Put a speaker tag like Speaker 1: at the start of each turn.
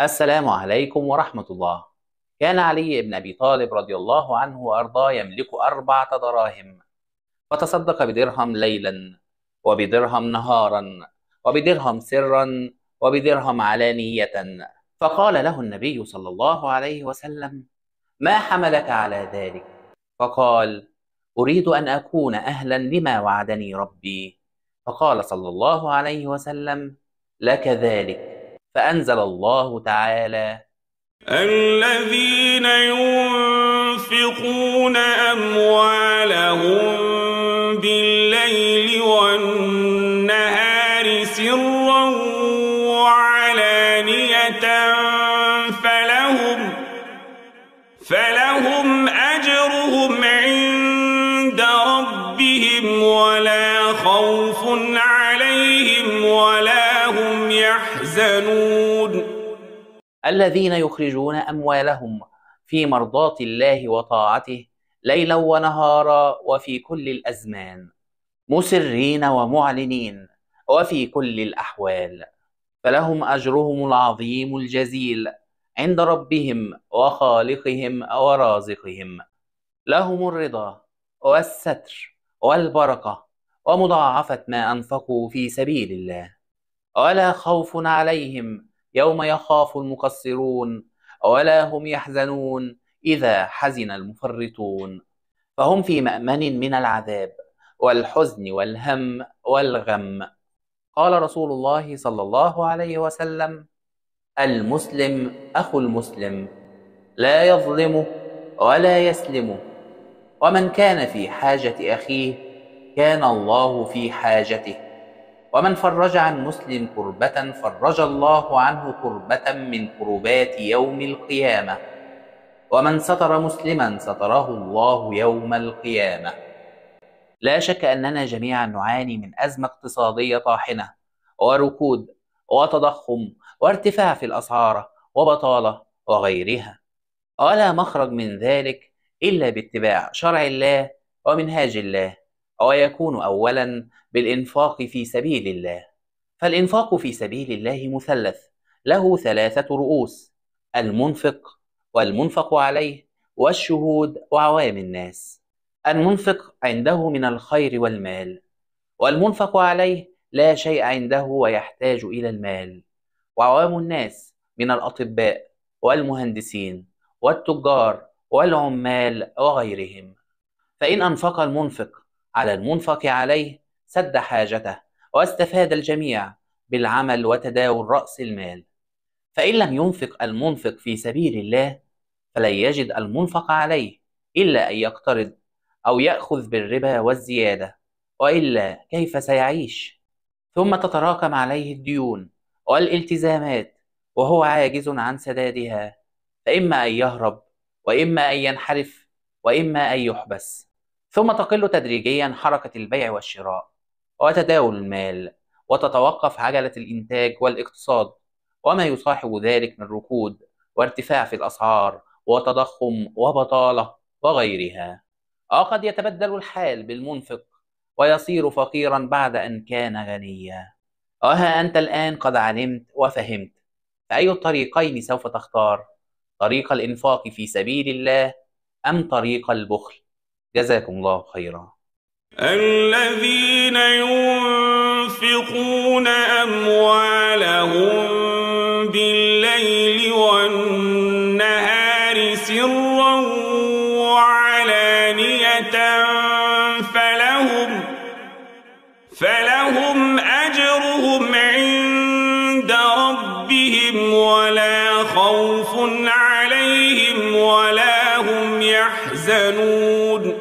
Speaker 1: السلام عليكم ورحمة الله كان علي بن أبي طالب رضي الله عنه وأرضاه يملك أربعة دراهم فتصدق بدرهم ليلا وبدرهم نهارا وبدرهم سرا وبدرهم علانية فقال له النبي صلى الله عليه وسلم ما حملك على ذلك فقال أريد أن أكون أهلا لما وعدني ربي فقال صلى الله عليه وسلم لك ذلك فأنزل الله تعالى
Speaker 2: الذين ينفقون أموالهم بالليل والنهار سرا وعلانية فلهم فلهم أجرهم عند ربهم ولا خوف
Speaker 1: عليهم ولا يحزنون الذين يخرجون أموالهم في مرضات الله وطاعته ليلا ونهارا وفي كل الأزمان مسرين ومعلنين وفي كل الأحوال فلهم أجرهم العظيم الجزيل عند ربهم وخالقهم ورازقهم لهم الرضا والستر والبركة ومضاعفة ما أنفقوا في سبيل الله ولا خوف عليهم يوم يخاف المقصرون ولا هم يحزنون إذا حزن المفرطون فهم في مأمن من العذاب والحزن والهم والغم قال رسول الله صلى الله عليه وسلم المسلم أخو المسلم لا يظلمه ولا يسلمه ومن كان في حاجة أخيه كان الله في حاجته ومن فرج عن مسلم كربة فرج الله عنه كربة من كربات يوم القيامة ومن ستر مسلما ستره الله يوم القيامة لا شك أننا جميعا نعاني من أزمة اقتصادية طاحنة وركود وتضخم وارتفاع في الأسعار وبطالة وغيرها ولا مخرج من ذلك إلا باتباع شرع الله ومنهاج الله ويكون اولا بالانفاق في سبيل الله فالانفاق في سبيل الله مثلث له ثلاثه رؤوس المنفق والمنفق عليه والشهود وعوام الناس المنفق عنده من الخير والمال والمنفق عليه لا شيء عنده ويحتاج الى المال وعوام الناس من الاطباء والمهندسين والتجار والعمال وغيرهم فان انفق المنفق على المنفق عليه سد حاجته واستفاد الجميع بالعمل وتداول رأس المال فإن لم ينفق المنفق في سبيل الله فلن يجد المنفق عليه إلا أن يقترض أو يأخذ بالربا والزيادة وإلا كيف سيعيش؟ ثم تتراكم عليه الديون والالتزامات وهو عاجز عن سدادها فإما أن يهرب وإما أن ينحرف وإما أن يحبس ثم تقل تدريجيا حركة البيع والشراء وتداول المال وتتوقف عجلة الإنتاج والاقتصاد وما يصاحب ذلك من ركود وارتفاع في الأسعار وتضخم وبطالة وغيرها وقد آه، يتبدل الحال بالمنفق ويصير فقيرا بعد أن كان غنيا وها آه، أنت الآن قد علمت وفهمت فأي الطريقين سوف تختار طريق الإنفاق في سبيل الله أم طريق البخل جزاكم الله خيرا
Speaker 2: الذين ينفقون أموالهم بالليل والنهار سرا وعلانية فلهم فلهم أجرهم عند ربهم ولا خوف عليهم ولا هم يحزنون